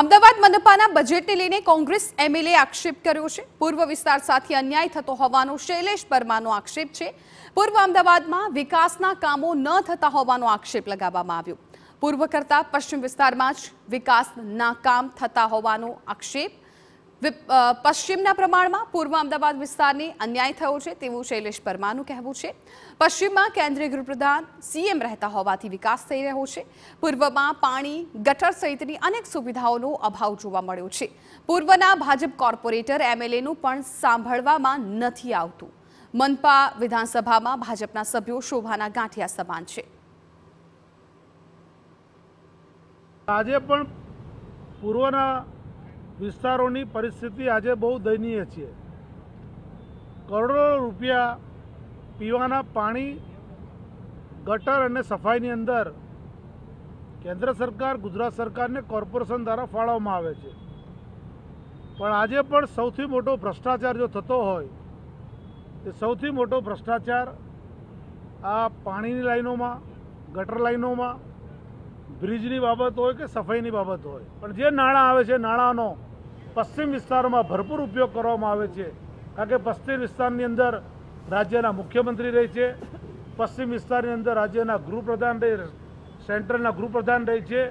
અમદાવાદ મનપાના બજેટને લઈને કોંગ્રેસ એમએલએ આક્ષેપ કર્યો છે પૂર્વ વિસ્તાર સાથે અન્યાય થતો હોવાનો શૈલેષ પરમાનો આક્ષેપ છે પૂર્વ અમદાવાદમાં વિકાસના કામો ન થતા હોવાનો આક્ષેપ લગાવવામાં આવ્યો પૂર્વ કરતાં પશ્ચિમ વિસ્તારમાં જ વિકાસના કામ થતા હોવાનો આક્ષેપ પશ્ચિમના પ્રમાણમાં પૂર્વ અમદાવાદ વિસ્તારને અન્યાય થયો છે તેવું શૈલેષ પરમાનું કહેવું છે પશ્ચિમમાં કેન્દ્રીય ગૃહપ્રધાન સીએમ રહેતા હોવાથી વિકાસ થઈ રહ્યો છે પૂર્વમાં પાણી ગટર સહિતની અનેક સુવિધાઓનો અભાવ જોવા મળ્યો છે પૂર્વના ભાજપ કોર્પોરેટર એમએલએનું પણ સાંભળવામાં નથી આવતું મનપા વિધાનસભામાં ભાજપના સભ્યો શોભાના ગાંઠિયા સમાન છે આજે પણ પૂર્વના વિસ્તારોની પરિસ્થિતિ આજે બહુ દયનીય છે કરોડો રૂપિયા પીવાના પાણી ગટર અને સફાઈની અંદર કેન્દ્ર સરકાર ગુજરાત સરકારને કોર્પોરેશન દ્વારા ફાળવવામાં આવે છે પણ આજે પણ સૌથી મોટો ભ્રષ્ટાચાર જો થતો હોય તે સૌથી મોટો ભ્રષ્ટાચાર આ પાણીની લાઈનોમાં ગટર લાઈનોમાં બ્રિજની બાબત હોય કે સફાઈની બાબત હોય પણ જે નાણાં આવે છે નાણાંનો પશ્ચિમ વિસ્તારોમાં ભરપૂર ઉપયોગ કરવામાં આવે છે કારણ કે પશ્ચિમ વિસ્તારની અંદર રાજ્યના મુખ્યમંત્રી રહે છે પશ્ચિમ વિસ્તારની અંદર રાજ્યના ગૃહપ્રધાન રહે સેન્ટ્રલના ગૃહપ્રધાન રહે છે